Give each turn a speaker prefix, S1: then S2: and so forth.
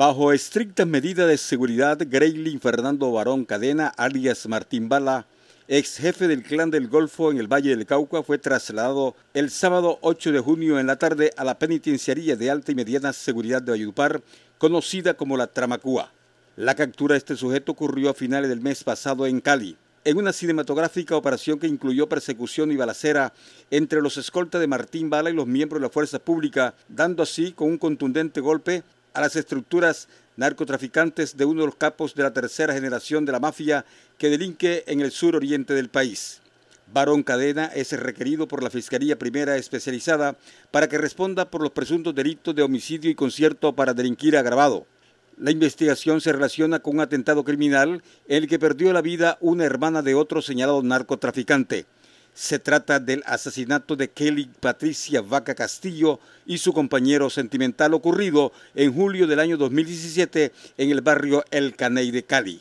S1: Bajo estrictas medidas de seguridad, Greylin Fernando Barón Cadena, alias Martín Bala, ex jefe del clan del Golfo en el Valle del Cauca, fue trasladado el sábado 8 de junio en la tarde a la penitenciaría de alta y mediana seguridad de Vallupar, conocida como la Tramacúa. La captura de este sujeto ocurrió a finales del mes pasado en Cali, en una cinematográfica operación que incluyó persecución y balacera entre los escoltas de Martín Bala y los miembros de la fuerza pública, dando así con un contundente golpe a las estructuras narcotraficantes de uno de los capos de la tercera generación de la mafia que delinque en el sur oriente del país. Barón Cadena es requerido por la Fiscalía Primera Especializada para que responda por los presuntos delitos de homicidio y concierto para delinquir agravado. La investigación se relaciona con un atentado criminal en el que perdió la vida una hermana de otro señalado narcotraficante. Se trata del asesinato de Kelly Patricia Vaca Castillo y su compañero sentimental ocurrido en julio del año 2017 en el barrio El Caney de Cali.